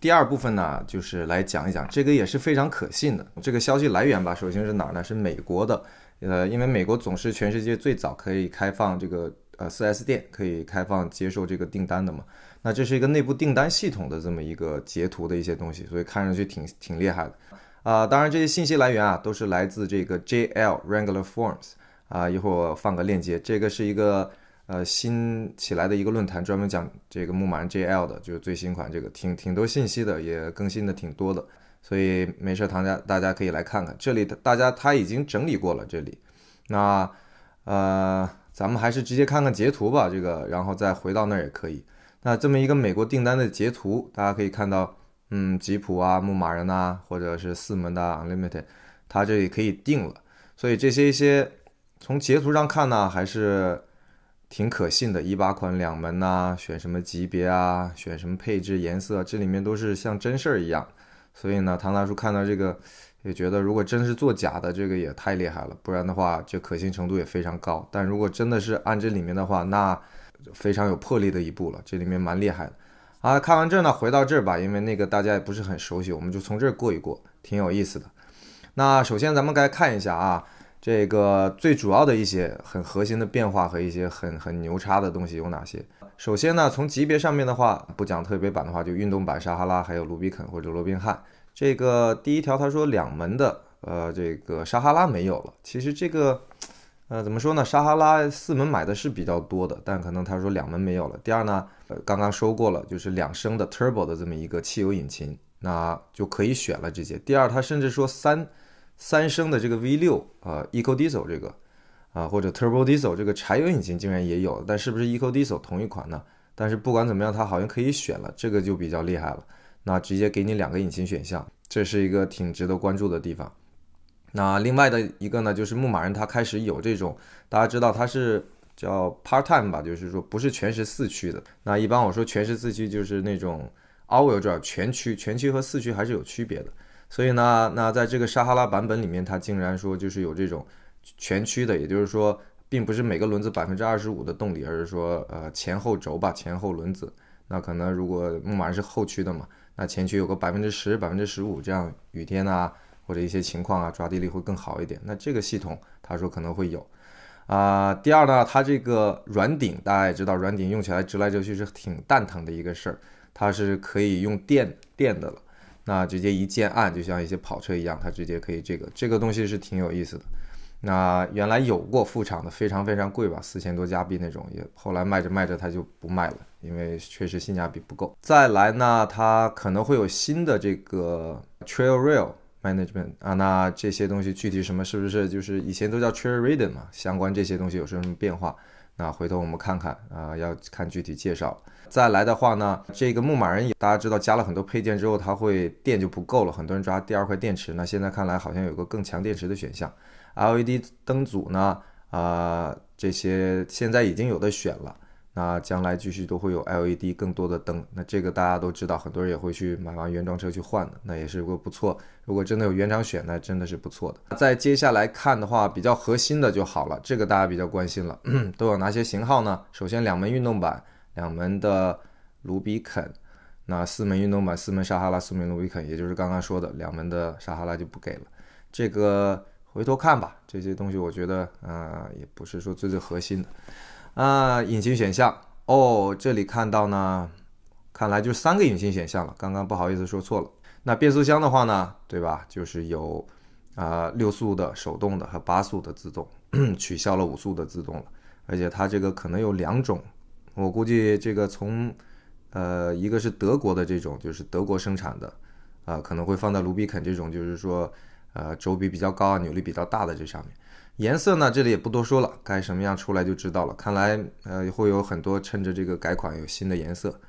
第二部分呢，就是来讲一讲，这个也是非常可信的。这个消息来源吧，首先是哪儿呢？是美国的，呃，因为美国总是全世界最早可以开放这个呃 4S 店，可以开放接受这个订单的嘛。那这是一个内部订单系统的这么一个截图的一些东西，所以看上去挺挺厉害的啊。当然，这些信息来源啊，都是来自这个 J L Wrangler Forms 啊。一会儿我放个链接，这个是一个呃新起来的一个论坛，专门讲这个木马 J L 的，就是最新款，这个挺挺多信息的，也更新的挺多的。所以没事，唐家大家可以来看看，这里大家他已经整理过了这里。那呃，咱们还是直接看看截图吧，这个然后再回到那儿也可以。那这么一个美国订单的截图，大家可以看到，嗯，吉普啊，牧马人呐，或者是四门的 Limited，它这里可以定了。所以这些一些从截图上看呢，还是挺可信的。一八款两门呐，选什么级别啊，选什么配置、颜色，这里面都是像真事儿一样。所以呢，唐大叔看到这个，也觉得如果真是做假的，这个也太厉害了。不然的话，这可信程度也非常高。但如果真的是按这里面的话，那非常有魄力的一步了，这里面蛮厉害的。啊，看完这呢，回到这儿吧，因为那个大家也不是很熟悉，我们就从这儿过一过，挺有意思的。那首先咱们该看一下啊，这个最主要的一些很核心的变化和一些很很牛叉的东西有哪些？首先呢，从级别上面的话，不讲特别版的话，就运动版沙哈拉，还有卢比肯或者罗宾汉。这个第一条，他说两门的，呃，这个沙哈拉没有了。其实这个。呃，怎么说呢？撒哈拉四门买的是比较多的，但可能他说两门没有了。第二呢，呃，刚刚说过了，就是两升的 turbo 的这么一个汽油引擎，那就可以选了这些。第二，他甚至说三三升的这个 V6 啊，eco diesel 这个啊，或者 turbo diesel 这个柴油引擎竟然也有，但是不是 eco diesel 同一款呢？但是不管怎么样，它好像可以选了，这个就比较厉害了。那直接给你两个引擎选项，这是一个挺值得关注的地方。那另外的一个呢，就是牧马人，它开始有这种，大家知道它是叫 part time 吧，就是说不是全时四驱的。那一般我说全时四驱就是那种 all wheel drive 全驱，全驱和四驱还是有区别的。所以呢，那在这个撒哈拉版本里面，它竟然说就是有这种全驱的，也就是说并不是每个轮子百分之二十五的动力，而是说呃前后轴吧，前后轮子。那可能如果牧马人是后驱的嘛，那前驱有个百分之十、百分之十五这样，雨天啊。或者一些情况啊，抓地力会更好一点。那这个系统，他说可能会有啊。第二呢，它这个软顶大家也知道，软顶用起来直来直去是挺蛋疼的一个事儿。它是可以用电电的了，那直接一键按，就像一些跑车一样，它直接可以这个这个东西是挺有意思的。那原来有过副厂的，非常非常贵吧，四千多加币那种，也后来卖着卖着它就不卖了，因为确实性价比不够。再来呢，它可能会有新的这个 Trail Rail。management 啊，那这些东西具体什么是不是就是以前都叫 Cherry Red 嘛？相关这些东西有什么变化？那回头我们看看啊，要看具体介绍。再来的话呢，这个牧马人也大家知道加了很多配件之后，它会电就不够了，很多人抓第二块电池。那现在看来好像有个更强电池的选项。LED 灯组呢？啊，这些现在已经有的选了。那将来继续都会有 LED 更多的灯，那这个大家都知道，很多人也会去买完原装车去换的，那也是个不错。如果真的有原厂选，那真的是不错的。再接下来看的话，比较核心的就好了，这个大家比较关心了，都有哪些型号呢？首先两门运动版，两门的卢比肯，那四门运动版，四门沙哈拉，四门卢比肯，也就是刚刚说的两门的沙哈拉就不给了。这个回头看吧，这些东西我觉得啊，也不是说最最核心的。啊，隐形选项哦，这里看到呢，看来就三个隐形选项了。刚刚不好意思说错了。那变速箱的话呢，对吧，就是有啊六速的手动的和八速的自动，取消了五速的自动了。而且它这个可能有两种，我估计这个从呃一个是德国的这种，就是德国生产的啊，可能会放在卢比肯这种，就是说呃轴比比较高啊，扭力比较大的这上面。颜色呢，这里也不多说了，该什么样出来就知道了。看来，呃，会有很多趁着这个改款有新的颜色，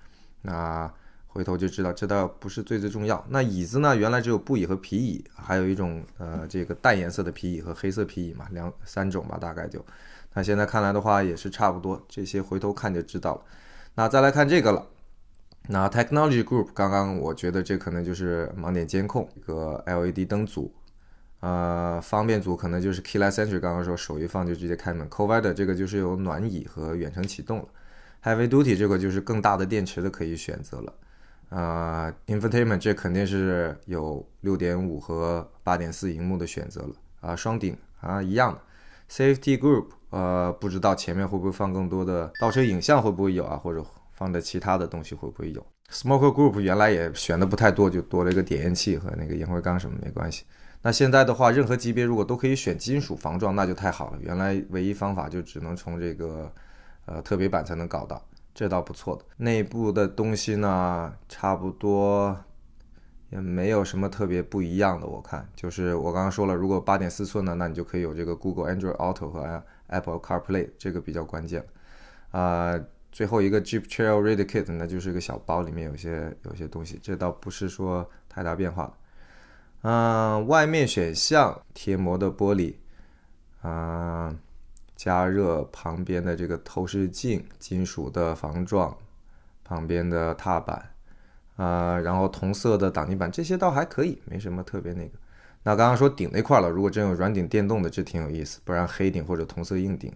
那回头就知道。这倒不是最最重要。那椅子呢，原来只有布椅和皮椅，还有一种呃，这个淡颜色的皮椅和黑色皮椅嘛，两三种吧，大概就。那现在看来的话，也是差不多。这些回头看就知道了。那再来看这个了。那 Technology Group，刚刚我觉得这可能就是盲点监控一个 LED 灯组。呃，方便组可能就是 Keyless Entry，刚刚说手一放就直接开门。c o v e d e r 这个就是有暖椅和远程启动了。Heavy Duty 这个就是更大的电池的可以选择了。呃，Infotainment 这肯定是有六点五和八点四屏幕的选择了。啊，双顶啊一样的。Safety Group，呃，不知道前面会不会放更多的倒车影像会不会有啊，或者放的其他的东西会不会有。Smoker Group 原来也选的不太多，就多了一个点烟器和那个烟灰缸什么没关系。那现在的话，任何级别如果都可以选金属防撞，那就太好了。原来唯一方法就只能从这个，呃，特别版才能搞到，这倒不错的。内部的东西呢，差不多也没有什么特别不一样的。我看就是我刚刚说了，如果八点四寸呢，那你就可以有这个 Google Android Auto 和 Apple Car Play，这个比较关键。啊，最后一个 Jeep Trail Ready Kit，那就是个小包，里面有些有些东西，这倒不是说太大变化。嗯，外面选项贴膜的玻璃，啊，加热旁边的这个透视镜，金属的防撞，旁边的踏板，啊，然后同色的挡泥板，这些倒还可以，没什么特别那个。那刚刚说顶那块了，如果真有软顶电动的，这挺有意思，不然黑顶或者同色硬顶。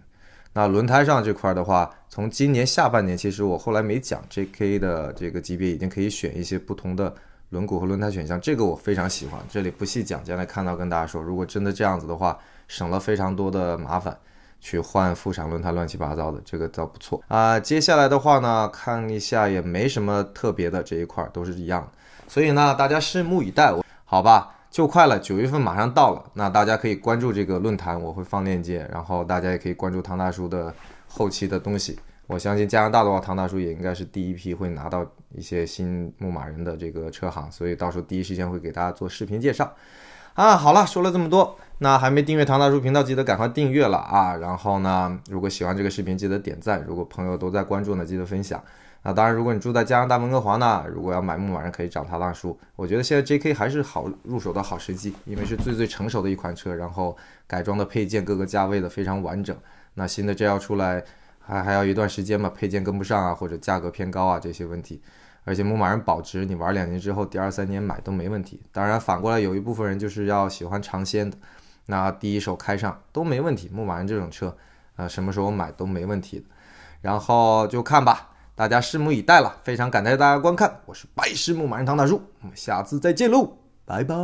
那轮胎上这块的话，从今年下半年，其实我后来没讲，JK 的这个级别已经可以选一些不同的。轮毂和轮胎选项，这个我非常喜欢。这里不细讲，将来看到跟大家说。如果真的这样子的话，省了非常多的麻烦，去换副厂轮胎乱七八糟的，这个倒不错啊。接下来的话呢，看一下也没什么特别的，这一块都是一样。所以呢，大家拭目以待，好吧？就快了，九月份马上到了。那大家可以关注这个论坛，我会放链接，然后大家也可以关注唐大叔的后期的东西。我相信加拿大的话，唐大叔也应该是第一批会拿到一些新牧马人的这个车行，所以到时候第一时间会给大家做视频介绍。啊，好了，说了这么多，那还没订阅唐大叔频道，记得赶快订阅了啊！然后呢，如果喜欢这个视频，记得点赞；如果朋友都在关注呢，记得分享。那当然，如果你住在加拿大温哥华呢，如果要买牧马人，可以找唐大叔。我觉得现在 J K 还是好入手的好时机，因为是最最成熟的一款车，然后改装的配件各个价位的非常完整。那新的 J 要出来。还还要一段时间嘛，配件跟不上啊，或者价格偏高啊这些问题，而且牧马人保值，你玩两年之后，第二三年买都没问题。当然反过来，有一部分人就是要喜欢尝鲜的，那第一手开上都没问题。牧马人这种车啊，什么时候买都没问题。然后就看吧，大家拭目以待了。非常感谢大家观看，我是白师牧马人唐大叔，我们下次再见喽，拜拜。